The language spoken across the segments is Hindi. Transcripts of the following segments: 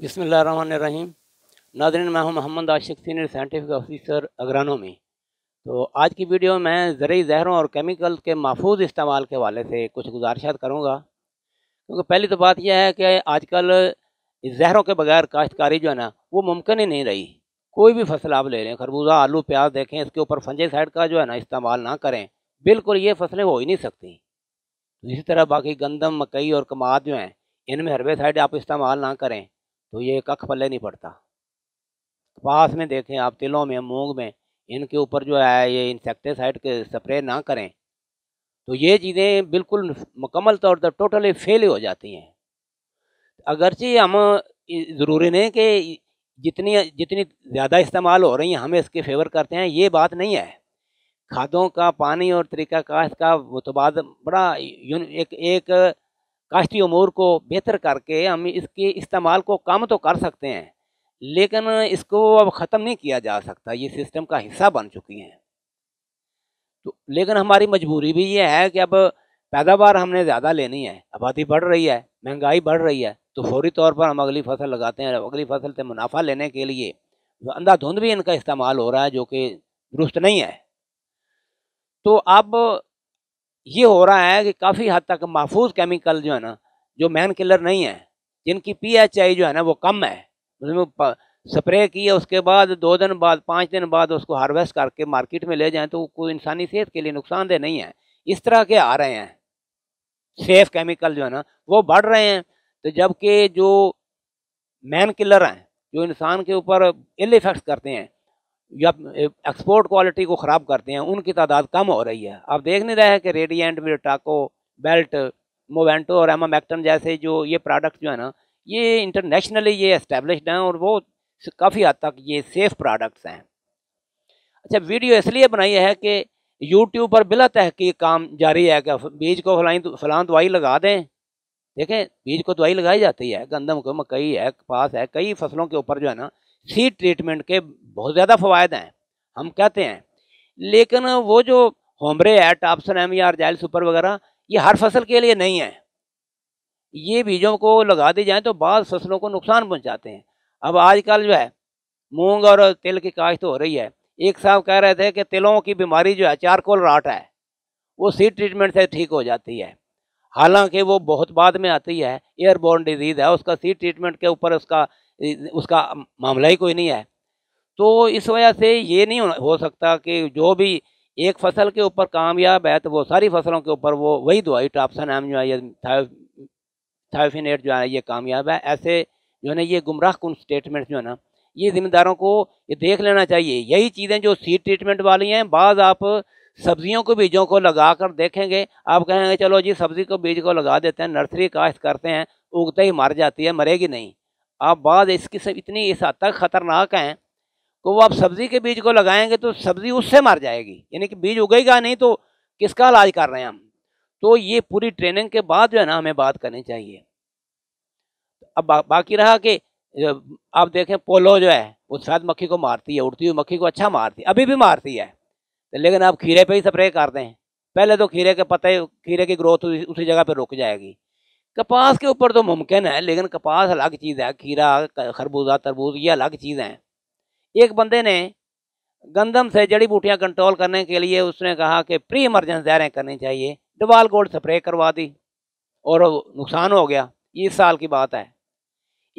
रहीम नादरन मैं हूं Mohammad Ashiq senior scientific officer में तो आज की वीडियो में ज़रूरी जहरों और केमिकल के महफूज इस्तेमाल के हवाले से कुछ गुजारिशात करूँगा क्योंकि पहली तो बात यह है कि आजकल जहरों के बगैर काश्तकारी जो है ना वो मुमकिन ही नहीं रही कोई भी फसल आप ले लें खरबूजा आलू प्याज देखें इसके ऊपर फंजे साइड का जो है ना इस्तेमाल ना करें बिल्कुल ये फसलें हो ही नहीं सकती तो इसी तरह बाकी गंदम मकई और कमाद जो हैं इनमें हरबे साइड आप इस्तेमाल ना करें तो ये कख पल्ले नहीं पड़ता पास में देखें आप तिलों में मूंग में इनके ऊपर जो है ये इंसेक्टिसाइड के स्प्रे ना करें तो ये चीज़ें बिल्कुल मुकम्मल तौर पर टोटली फेल हो जाती हैं अगरचि हम ज़रूरी नहीं कि जितनी जितनी ज़्यादा इस्तेमाल हो रही हैं हम इसके फेवर करते हैं ये बात नहीं है खादों का पानी और तरीका का इसका मुतबाद तो बड़ा एक एक काश्ती अमूर को बेहतर करके हम इसके इस्तेमाल को कम तो कर सकते हैं लेकिन इसको अब ख़त्म नहीं किया जा सकता ये सिस्टम का हिस्सा बन चुकी हैं तो लेकिन हमारी मजबूरी भी ये है कि अब पैदावार हमने ज़्यादा लेनी है आबादी बढ़ रही है महंगाई बढ़ रही है तो फौरी तौर पर हम अगली फसल लगाते हैं अगली फसल से मुनाफा लेने के लिए अंधाधुंध भी इनका इस्तेमाल हो रहा है जो कि दुरुस्त नहीं है तो अब ये हो रहा है कि काफ़ी हद तक महफूज केमिकल जो है ना जो मैन किलर नहीं है जिनकी पी एच आई जो है ना वो कम है उसमें स्प्रे किए उसके बाद दो दिन बाद पाँच दिन बाद उसको हार्वेस्ट करके मार्केट में ले जाएं तो कोई इंसानी सेहत के लिए नुकसानदेह नहीं है इस तरह के आ रहे हैं सेफ केमिकल जो है ना वो बढ़ रहे हैं तो जबकि जो मैन किलर हैं जो इंसान के ऊपर इल इफेक्ट्स करते हैं या एक्सपोर्ट क्वालिटी को ख़राब करते हैं उनकी तादाद कम हो रही है आप देख नहीं रहे हैं कि रेडियंट विटाको बेल्ट मोवेंटो और एम जैसे जो ये प्रोडक्ट जो है ना ये इंटरनेशनली ये इस्टेबलिश्ड हैं और वो काफ़ी हद तक ये सेफ़ प्रोडक्ट्स हैं अच्छा वीडियो इसलिए बनाई है कि यूट्यूब पर बिला तहकीक काम जारी है कि बीज को फलाई तो, फलां दवाई लगा दें देखें बीज को दवाई लगाई जाती है गंदम को मकई है कपास है कई फसलों के ऊपर जो है ना सी ट्रीटमेंट के बहुत ज़्यादा फ़वाद हैं हम कहते हैं लेकिन वो जो होमरे है टापसन एम या e जैल सुपर वगैरह ये हर फसल के लिए नहीं है ये बीजों को लगा दी जाए तो बाद फसलों को नुकसान पहुंचाते हैं अब आजकल जो है मूंग और तिल की काश्त तो हो रही है एक साहब कह रहे थे कि तिलों की बीमारी जो है चारकोल राट है वो सी ट्रीटमेंट से ठीक हो जाती है हालांकि वो बहुत बाद में आती है एयरबोर्न डिजीज़ है उसका सी ट्रीटमेंट के ऊपर उसका उसका मामला ही कोई नहीं है तो इस वजह से ये नहीं हो सकता कि जो भी एक फसल के ऊपर कामयाब है तो वो सारी फसलों के ऊपर वो वही दवाई टापसन एम जो है ये थायोफिनेट जो है ये कामयाब है ऐसे जो है ना ये गुमराह कन स्टेटमेंट जो है ना ये जिम्मेदारों को ये देख लेना चाहिए यही चीज़ें जो सीड ट्रीटमेंट वाली हैं बाद आप सब्जियों के बीजों को लगा कर देखेंगे आप कहेंगे चलो जी सब्ज़ी को बीज को लगा देते हैं नर्सरी काश्त करते हैं उगते ही मर जाती है मरेगी नहीं आप बाद इसकी सब इतनी इस हद तक ख़तरनाक हैं तो वो आप सब्ज़ी के बीज को लगाएंगे तो सब्ज़ी उससे मर जाएगी यानी कि बीज उगेगा नहीं तो किसका इलाज कर रहे हैं हम तो ये पूरी ट्रेनिंग के बाद जो है ना हमें बात करनी चाहिए अब बा, बाकी रहा कि आप देखें पोलो जो है वो शायद मक्खी को मारती है उड़ती हुई मक्खी को अच्छा मारती है अभी भी मारती है तो लेकिन आप खीरे पर ही स्प्रे करते हैं पहले तो खीरे के पत्ते खीरे की ग्रोथ उसी जगह पर रुक जाएगी कपास के ऊपर तो मुमकिन है लेकिन कपास अलग चीज़ है खीरा खरबूजा तरबूज ये अलग चीज़ हैं एक बंदे ने गंदम से जड़ी बूटियां कंट्रोल करने के लिए उसने कहा कि प्री इमरजेंस दायरें करनी चाहिए डबाल गोल्ड स्प्रे करवा दी और नुकसान हो गया इस साल की बात है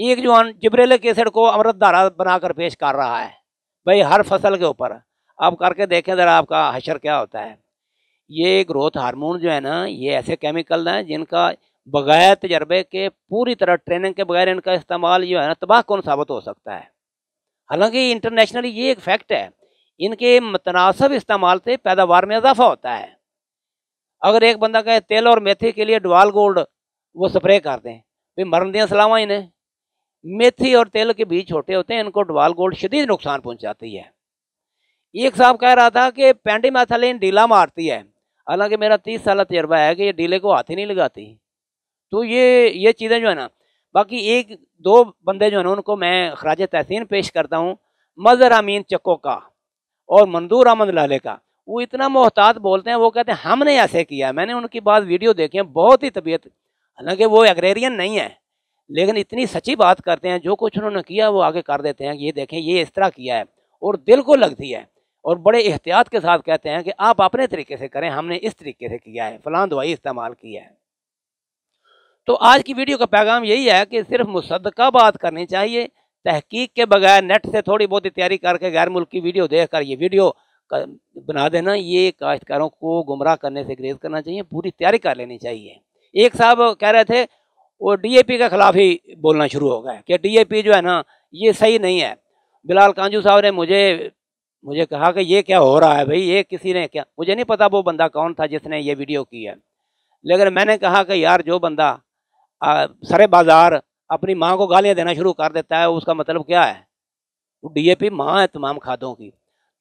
एक जवान जबरेले केसर को अमृत धारा बनाकर पेश कर रहा है भाई हर फसल के ऊपर आप करके देखें ज़रा आपका हशर क्या होता है ये ग्रोथ हार्मोन जो है ना ये ऐसे केमिकल हैं जिनका बग़ैर तजर्बे के पूरी तरह ट्रेनिंग के बगैर इनका इस्तेमाल जो है ना तबाह कौन साबित हो सकता है हालांकि इंटरनेशनली ये एक फैक्ट है इनके मुतनासब इस्तेमाल से पैदावार में इजाफा होता है अगर एक बंदा कहे तेल और मेथी के लिए डवाल गोल्ड वो स्प्रे कर दें भाई मरण दिया सलामा इन्हें मेथी और तेल के बीज छोटे होते हैं इनको डवाल गोल्ड शदीद नुकसान पहुँचाती है एक साहब कह रहा था कि पेंडी मैथलिन डीला मारती है हालांकि मेरा तीस साल तजर्बा है कि ये डीले को हाथ ही नहीं लगाती तो ये ये चीज़ें जो है ना बाकी एक दो बंदे जो है ना उनको मैं खराज तहसीन पेश करता हूँ मज़र अमीन चको का और मंदूर अहमद लाले का वो इतना मोहतात बोलते हैं वो कहते हैं हमने ऐसे किया मैंने उनकी बात वीडियो देखी है बहुत ही तबीयत हालांकि वो एग्रेरियन नहीं है लेकिन इतनी सच्ची बात करते हैं जो कुछ उन्होंने किया वो आगे कर देते हैं कि ये देखें ये इस तरह किया है और दिल को लगती है और बड़े एहतियात के साथ कहते हैं कि आप अपने तरीके से करें हमने इस तरीके से किया है फ़लाँ दवाई इस्तेमाल की है तो आज की वीडियो का पैगाम यही है कि सिर्फ मुसदका बात करनी चाहिए तहकीक के बगैर नेट से थोड़ी बहुत तैयारी करके गैर मुल्की वीडियो देख कर ये वीडियो बना देना ये काश्तकारों को गुमराह करने से ग्रेज करना चाहिए पूरी तैयारी कर लेनी चाहिए एक साहब कह रहे थे वो डीएपी के खिलाफ ही बोलना शुरू हो गया कि डीएपी जो है ना ये सही नहीं है बिलाल कांजू साहब ने मुझे मुझे कहा कि ये क्या हो रहा है भाई ये किसी ने क्या मुझे नहीं पता वो बंदा कौन था जिसने ये वीडियो की है लेकिन मैंने कहा कि यार जो बंदा सरे बाजार अपनी माँ को गालियाँ देना शुरू कर देता है उसका मतलब क्या है वो तो पी माँ है तमाम खादों की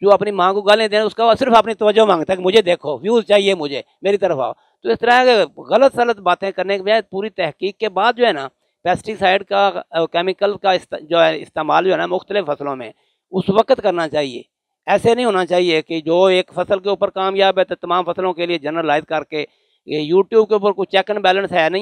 जो अपनी माँ को गालियाँ देना उसका सिर्फ अपनी तोज्जो मांगता है कि मुझे देखो व्यूज़ चाहिए मुझे मेरी तरफ आओ तो इस तरह के गलत सलत बातें करने के बजाय पूरी तहकीक के बाद जो है ना पेस्टिसाइड का केमिकल का जो है इस्तेमाल जो है ना मुख्तलिफ फसलों में उस वक्त करना चाहिए ऐसे नहीं होना चाहिए कि जो एक फसल के ऊपर कामयाब है तो तमाम फसलों के लिए जनरलाइज करके यूट्यूब के ऊपर कुछ चेक एंड बैलेंस है नहीं